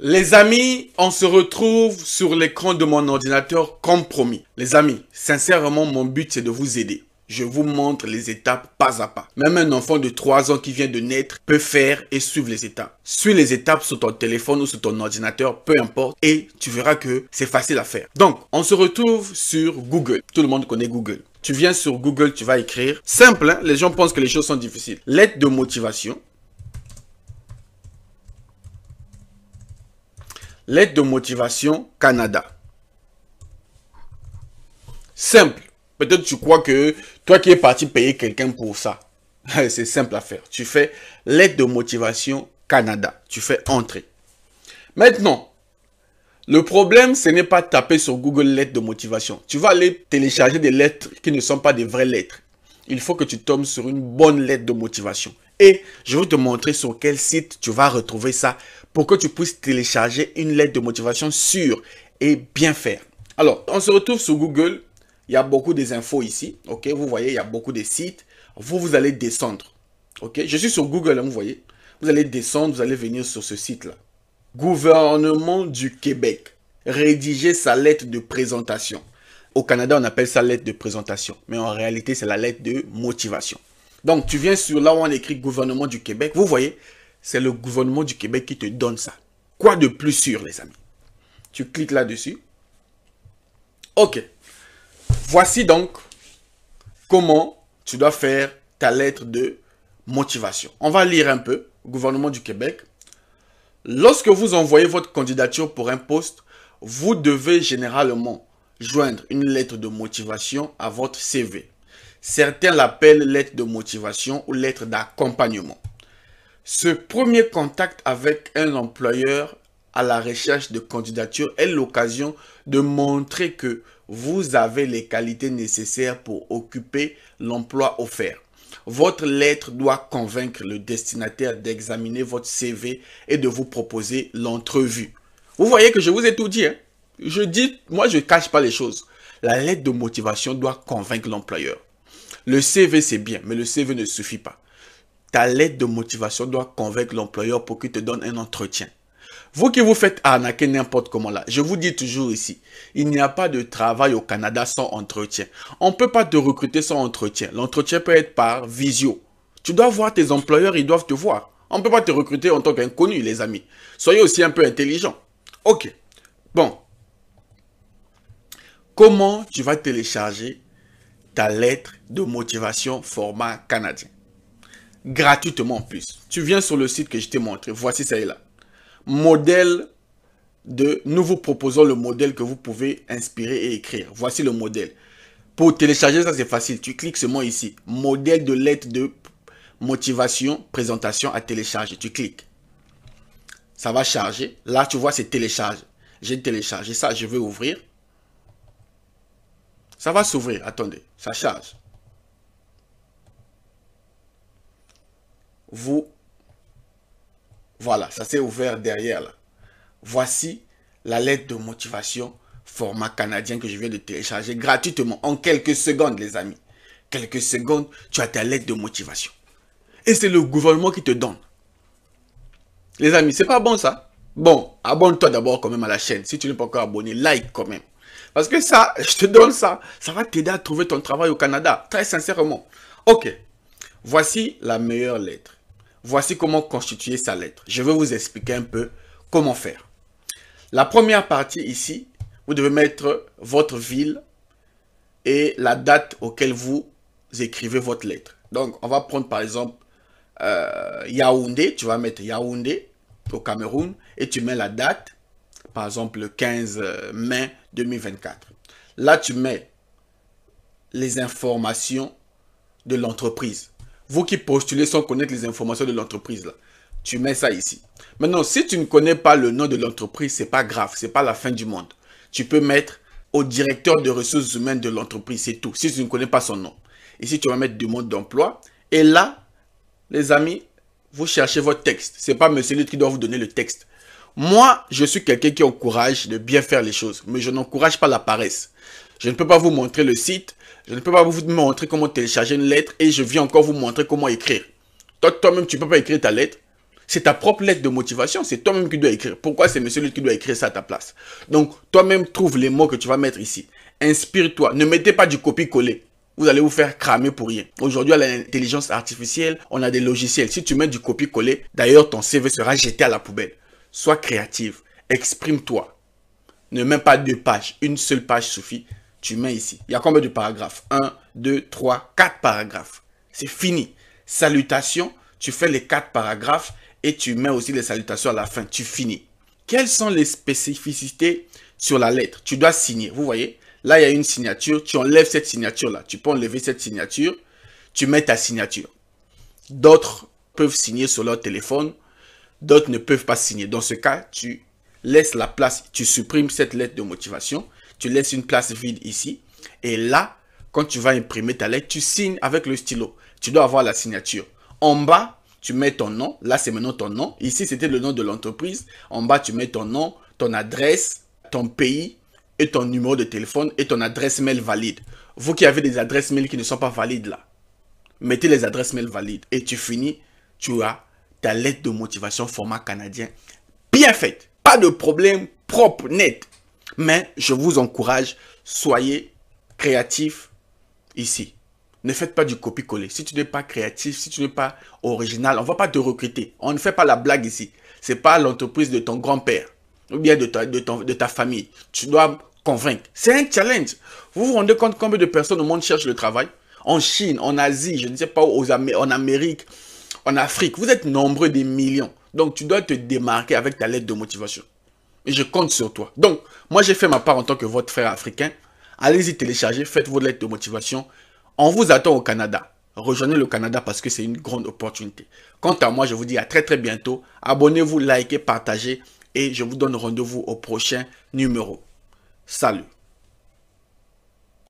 Les amis, on se retrouve sur l'écran de mon ordinateur comme promis. Les amis, sincèrement, mon but c'est de vous aider. Je vous montre les étapes pas à pas. Même un enfant de 3 ans qui vient de naître peut faire et suivre les étapes. Suis les étapes sur ton téléphone ou sur ton ordinateur, peu importe, et tu verras que c'est facile à faire. Donc, on se retrouve sur Google. Tout le monde connaît Google. Tu viens sur Google, tu vas écrire. Simple, hein? les gens pensent que les choses sont difficiles. Lettre de motivation, Lettre de motivation Canada. Simple. Peut-être tu crois que toi qui es parti payer quelqu'un pour ça. C'est simple à faire. Tu fais lettre de motivation Canada. Tu fais entrer. Maintenant, le problème, ce n'est pas taper sur Google lettre de motivation. Tu vas aller télécharger des lettres qui ne sont pas des vraies lettres il faut que tu tombes sur une bonne lettre de motivation. Et je vais te montrer sur quel site tu vas retrouver ça pour que tu puisses télécharger une lettre de motivation sûre et bien faire. Alors, on se retrouve sur Google. Il y a beaucoup des infos ici. OK, vous voyez, il y a beaucoup de sites. Vous, vous allez descendre. OK, je suis sur Google, hein, vous voyez. Vous allez descendre, vous allez venir sur ce site-là. Gouvernement du Québec. Rédiger sa lettre de présentation. Au Canada, on appelle ça lettre de présentation, mais en réalité, c'est la lettre de motivation. Donc, tu viens sur là où on écrit gouvernement du Québec. Vous voyez, c'est le gouvernement du Québec qui te donne ça. Quoi de plus sûr, les amis Tu cliques là-dessus. OK. Voici donc comment tu dois faire ta lettre de motivation. On va lire un peu. Gouvernement du Québec. Lorsque vous envoyez votre candidature pour un poste, vous devez généralement joindre une lettre de motivation à votre CV. Certains l'appellent lettre de motivation ou lettre d'accompagnement. Ce premier contact avec un employeur à la recherche de candidature est l'occasion de montrer que vous avez les qualités nécessaires pour occuper l'emploi offert. Votre lettre doit convaincre le destinataire d'examiner votre CV et de vous proposer l'entrevue. Vous voyez que je vous ai tout dit. Hein. Je dis, moi, je ne cache pas les choses. La lettre de motivation doit convaincre l'employeur. Le CV, c'est bien, mais le CV ne suffit pas. Ta lettre de motivation doit convaincre l'employeur pour qu'il te donne un entretien. Vous qui vous faites arnaquer n'importe comment là, je vous dis toujours ici, il n'y a pas de travail au Canada sans entretien. On ne peut pas te recruter sans entretien. L'entretien peut être par visio. Tu dois voir tes employeurs, ils doivent te voir. On ne peut pas te recruter en tant qu'inconnu, les amis. Soyez aussi un peu intelligent. Ok. Bon, comment tu vas télécharger ta lettre de motivation format canadien. Gratuitement en plus. Tu viens sur le site que je t'ai montré. Voici ça et là Modèle de... Nous vous proposons le modèle que vous pouvez inspirer et écrire. Voici le modèle. Pour télécharger ça, c'est facile. Tu cliques seulement ici. Modèle de lettre de motivation, présentation à télécharger. Tu cliques. Ça va charger. Là, tu vois, c'est télécharge. J'ai téléchargé ça. Je vais ouvrir. Ça va s'ouvrir. Attendez, ça charge. Vous, voilà, ça s'est ouvert derrière là. Voici la lettre de motivation format canadien que je viens de télécharger gratuitement en quelques secondes, les amis. Quelques secondes, tu as ta lettre de motivation. Et c'est le gouvernement qui te donne. Les amis, c'est pas bon ça. Bon, abonne-toi d'abord quand même à la chaîne. Si tu n'es pas encore abonné, like quand même. Parce que ça, je te donne ça, ça va t'aider à trouver ton travail au Canada, très sincèrement. Ok, voici la meilleure lettre. Voici comment constituer sa lettre. Je vais vous expliquer un peu comment faire. La première partie ici, vous devez mettre votre ville et la date auquel vous écrivez votre lettre. Donc, on va prendre par exemple euh, Yaoundé. Tu vas mettre Yaoundé au Cameroun et tu mets la date par exemple le 15 euh, mai 2024. Là, tu mets les informations de l'entreprise. Vous qui postulez sans connaître les informations de l'entreprise, là, tu mets ça ici. Maintenant, si tu ne connais pas le nom de l'entreprise, c'est pas grave, c'est pas la fin du monde. Tu peux mettre au directeur de ressources humaines de l'entreprise, c'est tout. Si tu ne connais pas son nom. Ici, tu vas mettre demande d'emploi. Et là, les amis, vous cherchez votre texte. C'est pas Monsieur Lutte qui doit vous donner le texte. Moi, je suis quelqu'un qui encourage de bien faire les choses, mais je n'encourage pas la paresse. Je ne peux pas vous montrer le site, je ne peux pas vous montrer comment télécharger une lettre et je viens encore vous montrer comment écrire. Toi-même, tu ne peux pas écrire ta lettre. C'est ta propre lettre de motivation, c'est toi-même qui dois écrire. Pourquoi c'est monsieur lui qui doit écrire ça à ta place Donc, toi-même, trouve les mots que tu vas mettre ici. Inspire-toi. Ne mettez pas du copier-coller vous allez vous faire cramer pour rien. Aujourd'hui, à l'intelligence artificielle, on a des logiciels. Si tu mets du copier-coller, d'ailleurs, ton CV sera jeté à la poubelle. Sois créative. Exprime-toi. Ne mets pas deux pages. Une seule page suffit. Tu mets ici. Il y a combien de paragraphes 1, 2, 3, quatre paragraphes. C'est fini. Salutations. Tu fais les quatre paragraphes et tu mets aussi les salutations à la fin. Tu finis. Quelles sont les spécificités sur la lettre Tu dois signer. Vous voyez Là, il y a une signature. Tu enlèves cette signature-là. Tu peux enlever cette signature. Tu mets ta signature. D'autres peuvent signer sur leur téléphone D'autres ne peuvent pas signer. Dans ce cas, tu laisses la place, tu supprimes cette lettre de motivation, tu laisses une place vide ici. Et là, quand tu vas imprimer ta lettre, tu signes avec le stylo. Tu dois avoir la signature. En bas, tu mets ton nom. Là, c'est maintenant ton nom. Ici, c'était le nom de l'entreprise. En bas, tu mets ton nom, ton adresse, ton pays et ton numéro de téléphone et ton adresse mail valide. Vous qui avez des adresses mail qui ne sont pas valides là, mettez les adresses mail valides et tu finis, tu as ta lettre de motivation format canadien bien faite. Pas de problème, propre, net. Mais je vous encourage, soyez créatif ici. Ne faites pas du copier-coller. Si tu n'es pas créatif, si tu n'es pas original, on ne va pas te recruter. On ne fait pas la blague ici. Ce n'est pas l'entreprise de ton grand-père ou bien de ta, de, de ta famille. Tu dois convaincre. C'est un challenge. Vous vous rendez compte combien de personnes au monde cherchent le travail En Chine, en Asie, je ne sais pas, aux en Amérique, en Afrique, vous êtes nombreux des millions. Donc, tu dois te démarquer avec ta lettre de motivation. Et je compte sur toi. Donc, moi, j'ai fait ma part en tant que votre frère africain. Allez-y télécharger, faites vos lettres de motivation. On vous attend au Canada. Rejoignez le Canada parce que c'est une grande opportunité. Quant à moi, je vous dis à très très bientôt. Abonnez-vous, likez, partagez et je vous donne rendez-vous au prochain numéro. Salut